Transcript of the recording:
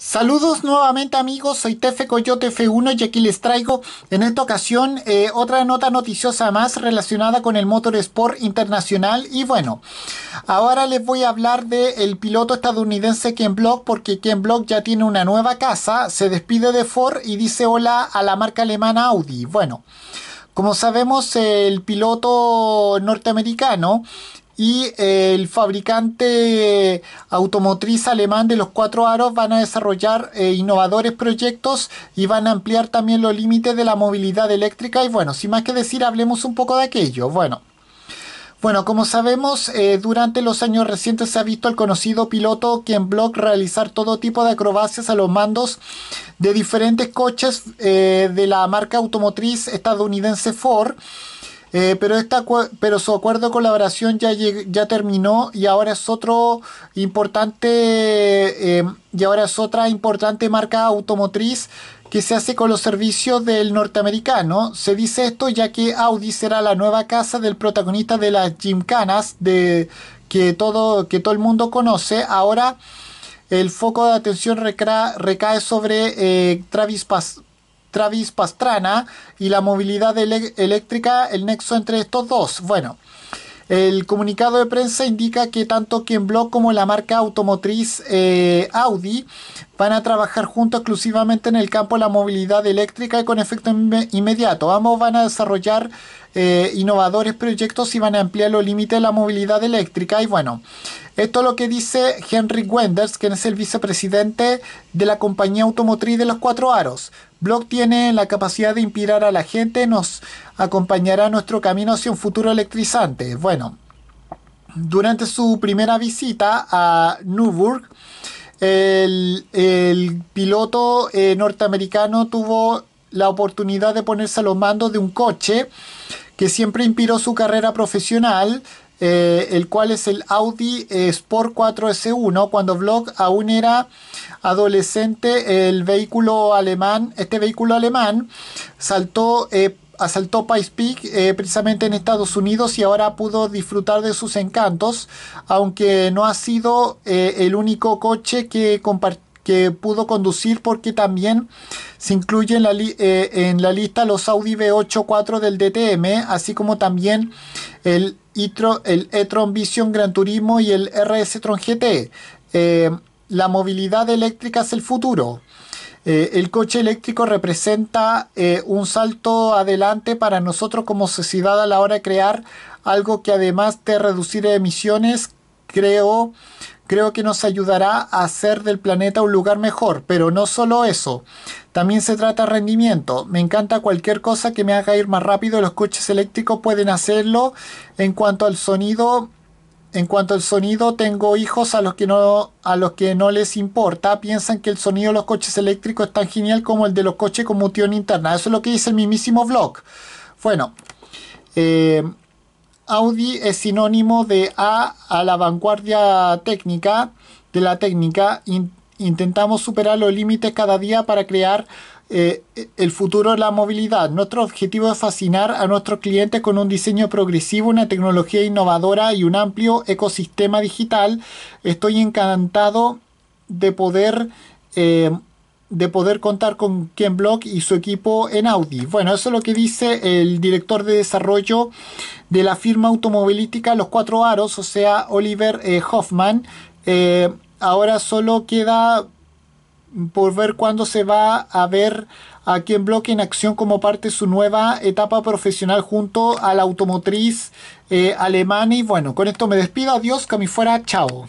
Saludos nuevamente amigos, soy Tefe Coyote F1 y aquí les traigo en esta ocasión eh, otra nota noticiosa más relacionada con el motor sport Internacional y bueno, ahora les voy a hablar del piloto estadounidense Ken Block porque Ken Block ya tiene una nueva casa, se despide de Ford y dice hola a la marca alemana Audi. Bueno, como sabemos el piloto norteamericano y el fabricante eh, automotriz alemán de los cuatro aros van a desarrollar eh, innovadores proyectos y van a ampliar también los límites de la movilidad eléctrica y bueno, sin más que decir, hablemos un poco de aquello. Bueno. Bueno, como sabemos, eh, durante los años recientes se ha visto al conocido piloto quien Block realizar todo tipo de acrobacias a los mandos de diferentes coches de la marca automotriz estadounidense Ford. Eh, pero, esta, pero su acuerdo de colaboración ya, ya terminó y ahora es otro importante eh, y ahora es otra importante marca automotriz que se hace con los servicios del norteamericano. Se dice esto ya que Audi será la nueva casa del protagonista de las gimcanas de que todo que todo el mundo conoce. Ahora el foco de atención recae sobre eh, Travis Paz. Travis Pastrana y la movilidad eléctrica, el nexo entre estos dos. Bueno, el comunicado de prensa indica que tanto Block como la marca automotriz eh, Audi van a trabajar juntos exclusivamente en el campo de la movilidad eléctrica y con efecto inmediato. Ambos van a desarrollar eh, innovadores proyectos y van a ampliar los límites de la movilidad eléctrica. Y bueno, esto es lo que dice Henry Wenders, quien es el vicepresidente de la compañía automotriz de los Cuatro Aros blog tiene la capacidad de inspirar a la gente, nos acompañará a nuestro camino hacia un futuro electrizante. Bueno, durante su primera visita a Newburgh, el, piloto eh, norteamericano tuvo la oportunidad de ponerse a los mandos de un coche que siempre inspiró su carrera profesional. Eh, el cual es el Audi eh, Sport 4S1. Cuando VLOG aún era adolescente, el vehículo alemán, este vehículo alemán, saltó eh, asaltó Pikes Peak precisamente en Estados Unidos y ahora pudo disfrutar de sus encantos, aunque no ha sido el único coche que, que pudo conducir porque también se incluye en la, en la lista los Audi V8 4 del DTM, así como también el el e-tron Vision Gran Turismo y el RS-Tron GT. Eh, la movilidad eléctrica es el futuro. Eh, el coche eléctrico representa eh, un salto adelante para nosotros como sociedad a la hora de crear algo que además de reducir emisiones, creo Creo que nos ayudará a hacer del planeta un lugar mejor, pero no solo eso. También se trata de rendimiento. Me encanta cualquier cosa que me haga ir más rápido. Los coches eléctricos pueden hacerlo. En cuanto al sonido, en cuanto al sonido, tengo hijos a los que no a los que no les importa, piensan que el sonido de los coches eléctricos es tan genial como el de los coches con mutión interna. Eso es lo que dice el mismísimo vlog. Bueno, eh, Audi es sinónimo de A a la vanguardia técnica de la técnica. intentamos superar los límites cada día para crear eh, el futuro de la movilidad. Nuestro objetivo es fascinar a nuestros clientes con un diseño progresivo, una tecnología innovadora y un amplio ecosistema digital. Estoy encantado de poder eh, de poder contar con Ken Block y su equipo en Audi. Bueno, eso es lo que dice el director de desarrollo de la firma automovilística Los Cuatro Aros, o sea, Oliver eh, Hoffman. Eh, ahora solo queda por ver cuándo se va a ver a Ken Block en acción como parte de su nueva etapa profesional junto a la automotriz eh, alemana. Y bueno, con esto me despido. Adiós, que fuera. Chao.